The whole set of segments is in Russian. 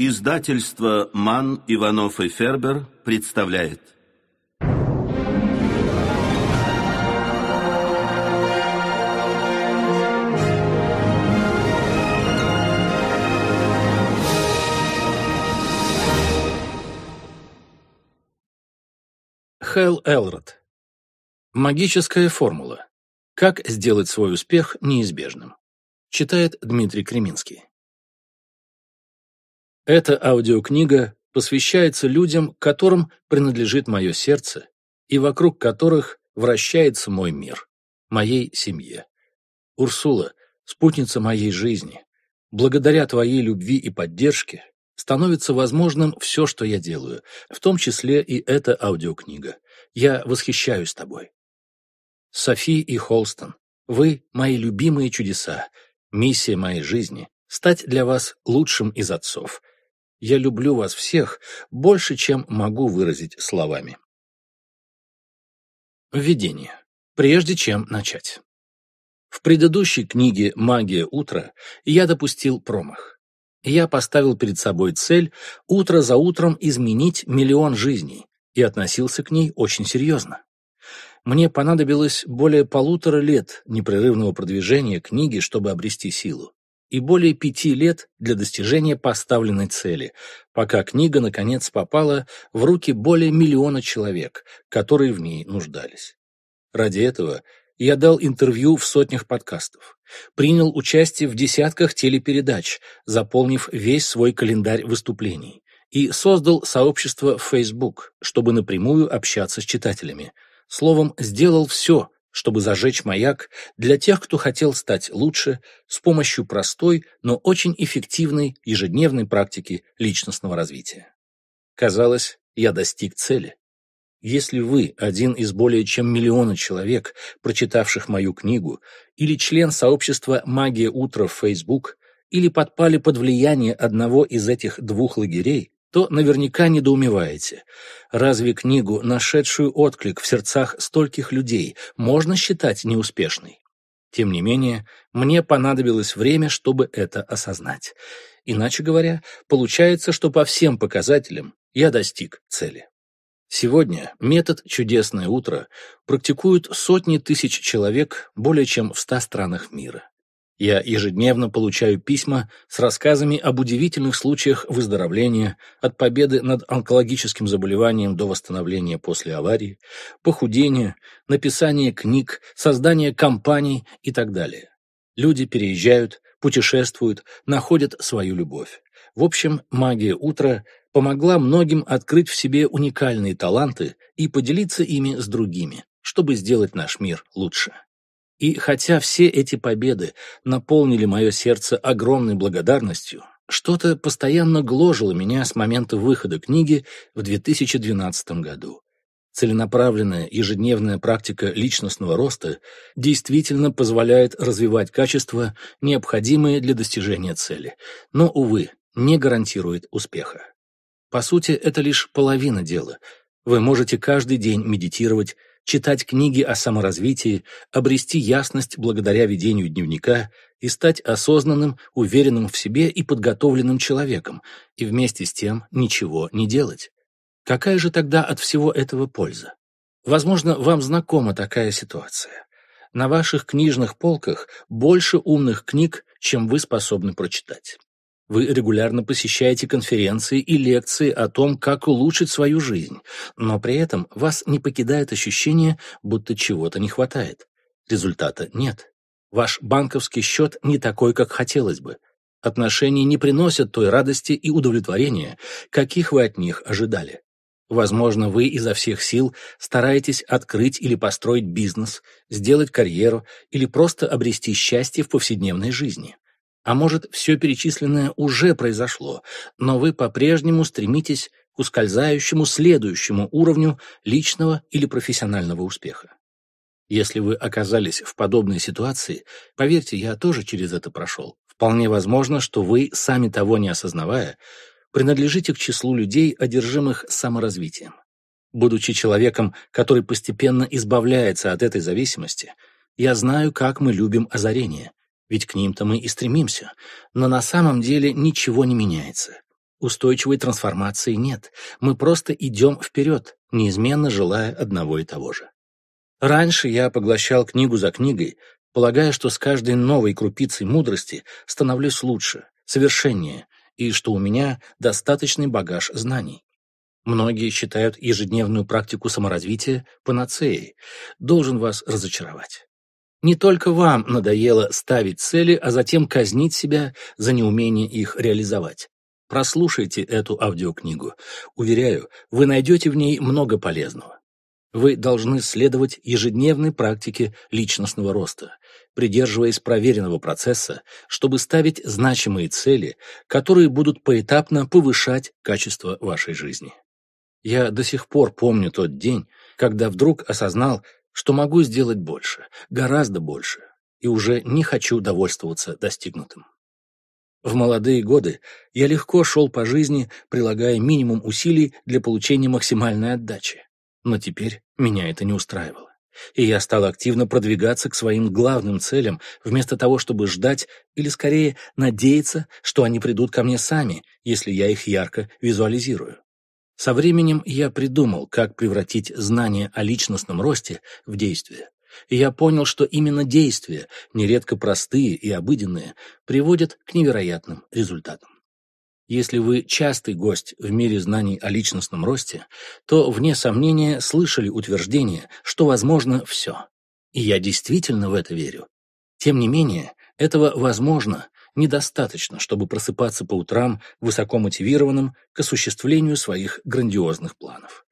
Издательство «Ман, Иванов и Фербер» представляет. Хэл Элрод. Магическая формула. Как сделать свой успех неизбежным. Читает Дмитрий Креминский. Эта аудиокнига посвящается людям, которым принадлежит мое сердце и вокруг которых вращается мой мир, моей семье. Урсула, спутница моей жизни, благодаря твоей любви и поддержке становится возможным все, что я делаю, в том числе и эта аудиокнига. Я восхищаюсь тобой. Софи и Холстон, вы мои любимые чудеса, миссия моей жизни — стать для вас лучшим из отцов, я люблю вас всех больше, чем могу выразить словами. Введение. Прежде чем начать. В предыдущей книге «Магия утра» я допустил промах. Я поставил перед собой цель утро за утром изменить миллион жизней и относился к ней очень серьезно. Мне понадобилось более полутора лет непрерывного продвижения книги, чтобы обрести силу и более пяти лет для достижения поставленной цели, пока книга, наконец, попала в руки более миллиона человек, которые в ней нуждались. Ради этого я дал интервью в сотнях подкастов, принял участие в десятках телепередач, заполнив весь свой календарь выступлений, и создал сообщество в Facebook, чтобы напрямую общаться с читателями. Словом, сделал все, чтобы зажечь маяк для тех, кто хотел стать лучше с помощью простой, но очень эффективной ежедневной практики личностного развития. Казалось, я достиг цели. Если вы один из более чем миллиона человек, прочитавших мою книгу, или член сообщества «Магия утра» в Facebook, или подпали под влияние одного из этих двух лагерей, то наверняка недоумеваете. Разве книгу, нашедшую отклик в сердцах стольких людей, можно считать неуспешной? Тем не менее, мне понадобилось время, чтобы это осознать. Иначе говоря, получается, что по всем показателям я достиг цели. Сегодня метод «Чудесное утро» практикуют сотни тысяч человек более чем в ста странах мира. Я ежедневно получаю письма с рассказами об удивительных случаях выздоровления, от победы над онкологическим заболеванием до восстановления после аварии, похудения, написания книг, создания компаний и так далее. Люди переезжают, путешествуют, находят свою любовь. В общем, магия утра помогла многим открыть в себе уникальные таланты и поделиться ими с другими, чтобы сделать наш мир лучше. И хотя все эти победы наполнили мое сердце огромной благодарностью, что-то постоянно гложило меня с момента выхода книги в 2012 году. Целенаправленная ежедневная практика личностного роста действительно позволяет развивать качества, необходимые для достижения цели, но, увы, не гарантирует успеха. По сути, это лишь половина дела. Вы можете каждый день медитировать, читать книги о саморазвитии, обрести ясность благодаря ведению дневника и стать осознанным, уверенным в себе и подготовленным человеком, и вместе с тем ничего не делать. Какая же тогда от всего этого польза? Возможно, вам знакома такая ситуация. На ваших книжных полках больше умных книг, чем вы способны прочитать. Вы регулярно посещаете конференции и лекции о том, как улучшить свою жизнь, но при этом вас не покидает ощущение, будто чего-то не хватает. Результата нет. Ваш банковский счет не такой, как хотелось бы. Отношения не приносят той радости и удовлетворения, каких вы от них ожидали. Возможно, вы изо всех сил стараетесь открыть или построить бизнес, сделать карьеру или просто обрести счастье в повседневной жизни. А может, все перечисленное уже произошло, но вы по-прежнему стремитесь к ускользающему следующему уровню личного или профессионального успеха. Если вы оказались в подобной ситуации, поверьте, я тоже через это прошел. Вполне возможно, что вы, сами того не осознавая, принадлежите к числу людей, одержимых саморазвитием. Будучи человеком, который постепенно избавляется от этой зависимости, я знаю, как мы любим озарение, ведь к ним-то мы и стремимся. Но на самом деле ничего не меняется. Устойчивой трансформации нет. Мы просто идем вперед, неизменно желая одного и того же. Раньше я поглощал книгу за книгой, полагая, что с каждой новой крупицей мудрости становлюсь лучше, совершеннее, и что у меня достаточный багаж знаний. Многие считают ежедневную практику саморазвития панацеей. Должен вас разочаровать. Не только вам надоело ставить цели, а затем казнить себя за неумение их реализовать. Прослушайте эту аудиокнигу. Уверяю, вы найдете в ней много полезного. Вы должны следовать ежедневной практике личностного роста, придерживаясь проверенного процесса, чтобы ставить значимые цели, которые будут поэтапно повышать качество вашей жизни. Я до сих пор помню тот день, когда вдруг осознал, что могу сделать больше, гораздо больше, и уже не хочу довольствоваться достигнутым. В молодые годы я легко шел по жизни, прилагая минимум усилий для получения максимальной отдачи. Но теперь меня это не устраивало. И я стал активно продвигаться к своим главным целям, вместо того, чтобы ждать или, скорее, надеяться, что они придут ко мне сами, если я их ярко визуализирую. Со временем я придумал, как превратить знание о личностном росте в действие. И я понял, что именно действия, нередко простые и обыденные, приводят к невероятным результатам. Если вы частый гость в мире знаний о личностном росте, то, вне сомнения, слышали утверждение, что возможно все. И я действительно в это верю. Тем не менее, этого возможно недостаточно, чтобы просыпаться по утрам высоко мотивированным к осуществлению своих грандиозных планов.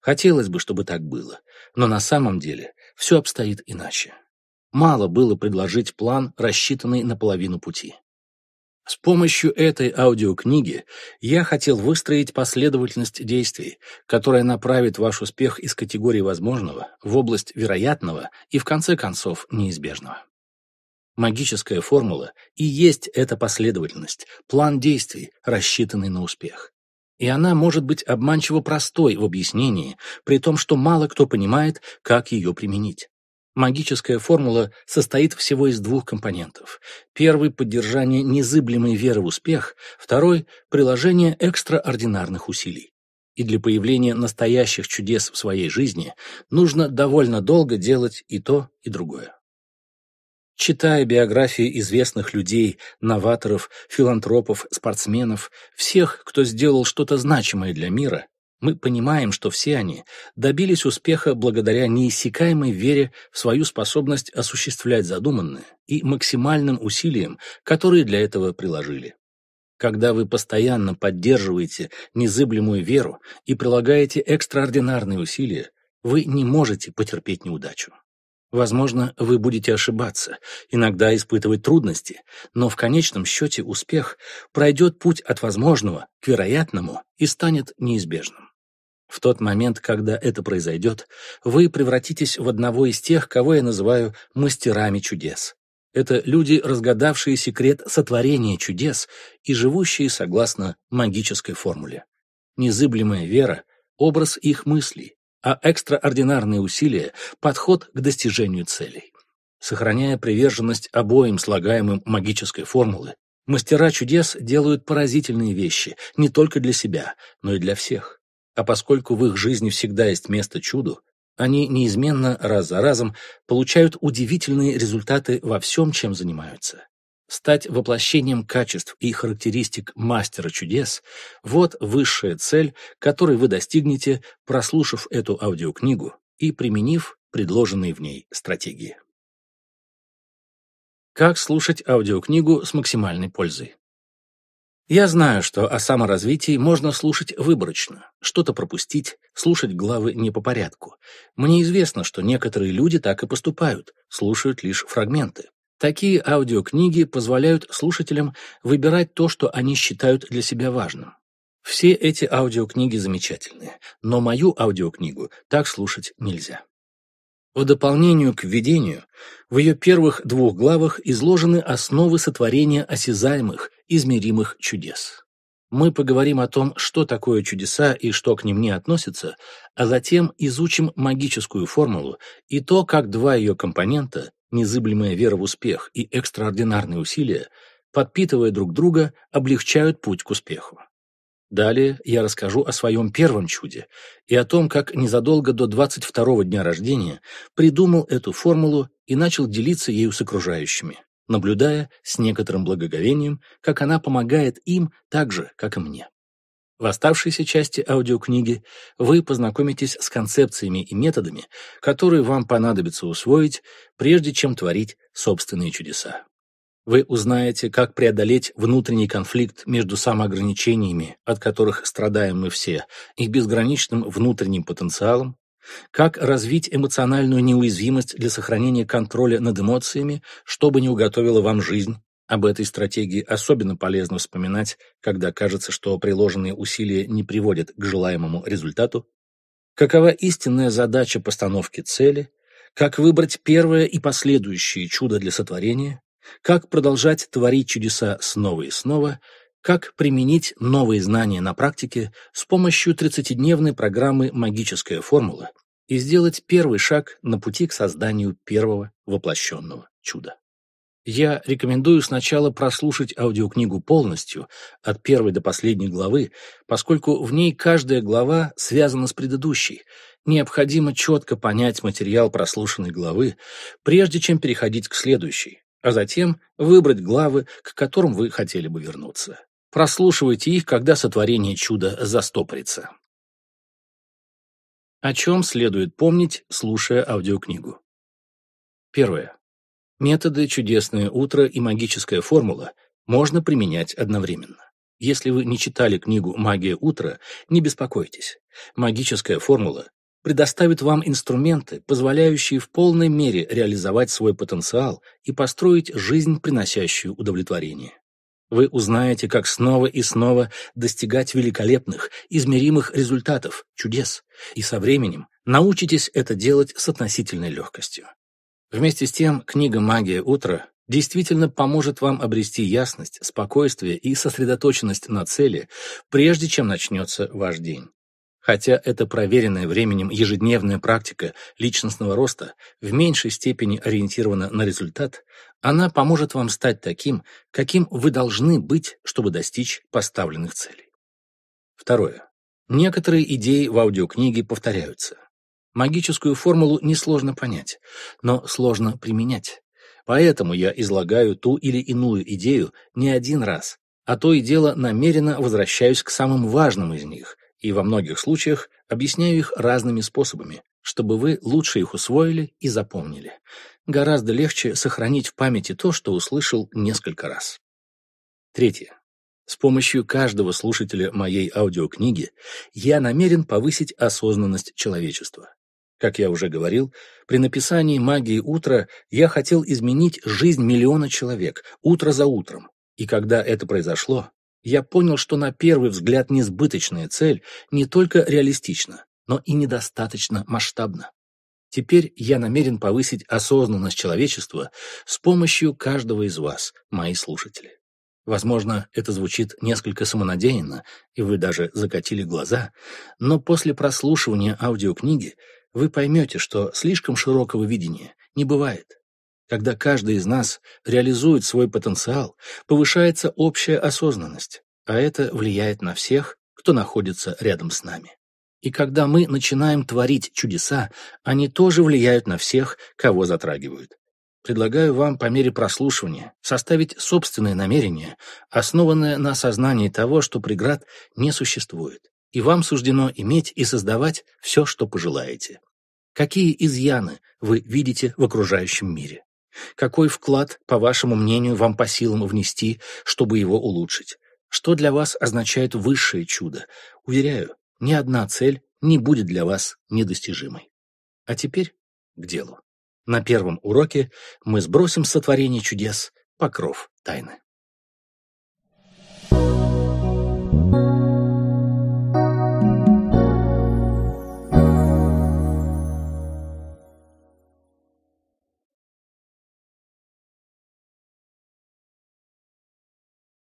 Хотелось бы, чтобы так было, но на самом деле все обстоит иначе. Мало было предложить план, рассчитанный на половину пути. С помощью этой аудиокниги я хотел выстроить последовательность действий, которая направит ваш успех из категории возможного в область вероятного и, в конце концов, неизбежного. Магическая формула и есть эта последовательность, план действий, рассчитанный на успех. И она может быть обманчиво простой в объяснении, при том, что мало кто понимает, как ее применить. Магическая формула состоит всего из двух компонентов. Первый – поддержание незыблемой веры в успех, второй – приложение экстраординарных усилий. И для появления настоящих чудес в своей жизни нужно довольно долго делать и то, и другое. Читая биографии известных людей, новаторов, филантропов, спортсменов, всех, кто сделал что-то значимое для мира, мы понимаем, что все они добились успеха благодаря неиссякаемой вере в свою способность осуществлять задуманное и максимальным усилиям, которые для этого приложили. Когда вы постоянно поддерживаете незыблемую веру и прилагаете экстраординарные усилия, вы не можете потерпеть неудачу. Возможно, вы будете ошибаться, иногда испытывать трудности, но в конечном счете успех пройдет путь от возможного к вероятному и станет неизбежным. В тот момент, когда это произойдет, вы превратитесь в одного из тех, кого я называю «мастерами чудес». Это люди, разгадавшие секрет сотворения чудес и живущие согласно магической формуле. Незыблемая вера — образ их мыслей, а экстраординарные усилия – подход к достижению целей. Сохраняя приверженность обоим слагаемым магической формулы, мастера чудес делают поразительные вещи не только для себя, но и для всех. А поскольку в их жизни всегда есть место чуду, они неизменно раз за разом получают удивительные результаты во всем, чем занимаются. Стать воплощением качеств и характеристик мастера чудес – вот высшая цель, которой вы достигнете, прослушав эту аудиокнигу и применив предложенные в ней стратегии. Как слушать аудиокнигу с максимальной пользой? Я знаю, что о саморазвитии можно слушать выборочно, что-то пропустить, слушать главы не по порядку. Мне известно, что некоторые люди так и поступают, слушают лишь фрагменты. Такие аудиокниги позволяют слушателям выбирать то, что они считают для себя важным. Все эти аудиокниги замечательные, но мою аудиокнигу так слушать нельзя. В дополнение к введению, в ее первых двух главах изложены основы сотворения осязаемых, измеримых чудес. Мы поговорим о том, что такое чудеса и что к ним не относится, а затем изучим магическую формулу и то, как два ее компонента Незыблемая вера в успех и экстраординарные усилия, подпитывая друг друга, облегчают путь к успеху. Далее я расскажу о своем первом чуде и о том, как незадолго до 22 дня рождения придумал эту формулу и начал делиться ею с окружающими, наблюдая с некоторым благоговением, как она помогает им так же, как и мне. В оставшейся части аудиокниги вы познакомитесь с концепциями и методами, которые вам понадобится усвоить, прежде чем творить собственные чудеса. Вы узнаете, как преодолеть внутренний конфликт между самоограничениями, от которых страдаем мы все, и безграничным внутренним потенциалом, как развить эмоциональную неуязвимость для сохранения контроля над эмоциями, чтобы не уготовила вам жизнь, об этой стратегии особенно полезно вспоминать, когда кажется, что приложенные усилия не приводят к желаемому результату. Какова истинная задача постановки цели? Как выбрать первое и последующее чудо для сотворения? Как продолжать творить чудеса снова и снова? Как применить новые знания на практике с помощью 30-дневной программы «Магическая формула» и сделать первый шаг на пути к созданию первого воплощенного чуда? Я рекомендую сначала прослушать аудиокнигу полностью, от первой до последней главы, поскольку в ней каждая глава связана с предыдущей. Необходимо четко понять материал прослушанной главы, прежде чем переходить к следующей, а затем выбрать главы, к которым вы хотели бы вернуться. Прослушивайте их, когда сотворение чуда застопорится. О чем следует помнить, слушая аудиокнигу? Первое. Методы «Чудесное утро» и «Магическая формула» можно применять одновременно. Если вы не читали книгу «Магия утра», не беспокойтесь. «Магическая формула» предоставит вам инструменты, позволяющие в полной мере реализовать свой потенциал и построить жизнь, приносящую удовлетворение. Вы узнаете, как снова и снова достигать великолепных, измеримых результатов, чудес, и со временем научитесь это делать с относительной легкостью. Вместе с тем, книга «Магия утра» действительно поможет вам обрести ясность, спокойствие и сосредоточенность на цели, прежде чем начнется ваш день. Хотя это проверенная временем ежедневная практика личностного роста в меньшей степени ориентирована на результат, она поможет вам стать таким, каким вы должны быть, чтобы достичь поставленных целей. Второе. Некоторые идеи в аудиокниге повторяются. Магическую формулу несложно понять, но сложно применять. Поэтому я излагаю ту или иную идею не один раз, а то и дело намеренно возвращаюсь к самым важным из них и во многих случаях объясняю их разными способами, чтобы вы лучше их усвоили и запомнили. Гораздо легче сохранить в памяти то, что услышал несколько раз. Третье. С помощью каждого слушателя моей аудиокниги я намерен повысить осознанность человечества. Как я уже говорил, при написании «Магии утра» я хотел изменить жизнь миллиона человек, утро за утром. И когда это произошло, я понял, что на первый взгляд несбыточная цель не только реалистична, но и недостаточно масштабна. Теперь я намерен повысить осознанность человечества с помощью каждого из вас, мои слушатели. Возможно, это звучит несколько самонадеянно, и вы даже закатили глаза, но после прослушивания аудиокниги вы поймете, что слишком широкого видения не бывает. Когда каждый из нас реализует свой потенциал, повышается общая осознанность, а это влияет на всех, кто находится рядом с нами. И когда мы начинаем творить чудеса, они тоже влияют на всех, кого затрагивают. Предлагаю вам по мере прослушивания составить собственное намерение, основанное на осознании того, что преград не существует и вам суждено иметь и создавать все, что пожелаете. Какие изъяны вы видите в окружающем мире? Какой вклад, по вашему мнению, вам по силам внести, чтобы его улучшить? Что для вас означает высшее чудо? Уверяю, ни одна цель не будет для вас недостижимой. А теперь к делу. На первом уроке мы сбросим сотворение чудес покров тайны.